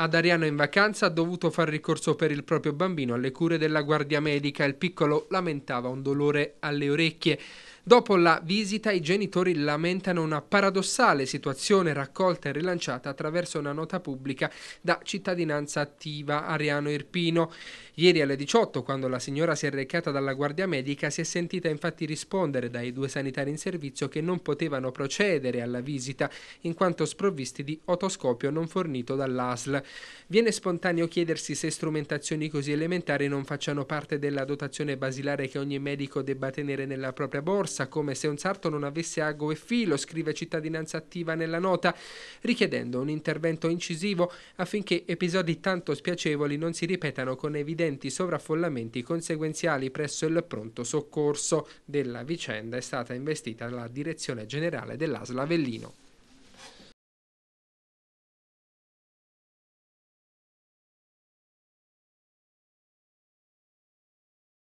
ad Ariano in vacanza ha dovuto far ricorso per il proprio bambino alle cure della guardia medica. Il piccolo lamentava un dolore alle orecchie. Dopo la visita i genitori lamentano una paradossale situazione raccolta e rilanciata attraverso una nota pubblica da cittadinanza attiva Ariano Irpino. Ieri alle 18, quando la signora si è recata dalla guardia medica, si è sentita infatti rispondere dai due sanitari in servizio che non potevano procedere alla visita in quanto sprovvisti di otoscopio non fornito dall'ASL. Viene spontaneo chiedersi se strumentazioni così elementari non facciano parte della dotazione basilare che ogni medico debba tenere nella propria borsa, come se un sarto non avesse ago e filo, scrive cittadinanza attiva nella nota, richiedendo un intervento incisivo affinché episodi tanto spiacevoli non si ripetano con evidenti sovraffollamenti conseguenziali presso il pronto soccorso. Della vicenda è stata investita la direzione generale dell'Asla Avellino.